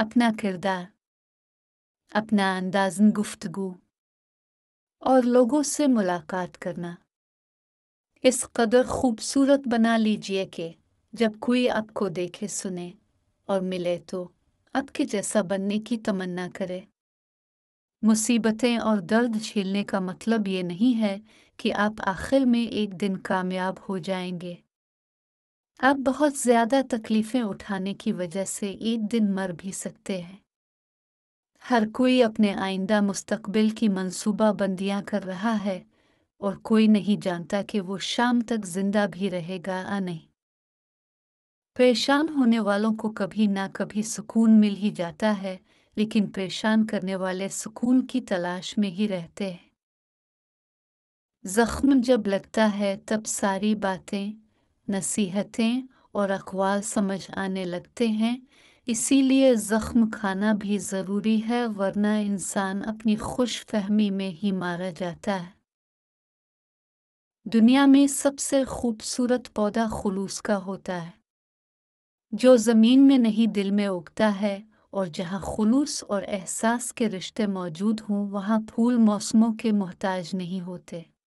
अपना किरदार अपना अंदाजन गुफ्तगु और लोगों से मुलाकात करना इस कदर खूबसूरत बना लीजिए कि जब कोई आपको देखे सुने और मिले तो आपके जैसा बनने की तमन्ना करे मुसीबतें और दर्द झेलने का मतलब ये नहीं है कि आप आखिर में एक दिन कामयाब हो जाएंगे आप बहुत ज़्यादा तकलीफ़ें उठाने की वजह से एक दिन मर भी सकते हैं हर कोई अपने आइंदा मुस्तकबिल की मंसूबा बंदियां कर रहा है और कोई नहीं जानता कि वो शाम तक जिंदा भी रहेगा या नहीं परेशान होने वालों को कभी ना कभी सुकून मिल ही जाता है लेकिन परेशान करने वाले सुकून की तलाश में ही रहते हैं जख्म जब लगता है तब सारी बातें नसीहतें और अकवाल समझ आने लगते हैं इसीलिए ज़ख्म खाना भी ज़रूरी है वरना इंसान अपनी खुश फहमी में ही मारा जाता है दुनिया में सबसे खूबसूरत पौधा खलूस का होता है जो ज़मीन में नहीं दिल में उगता है और जहाँ खलूस और एहसास के रिश्ते मौजूद हों वहाँ फूल मौसमों के मोहताज नहीं होते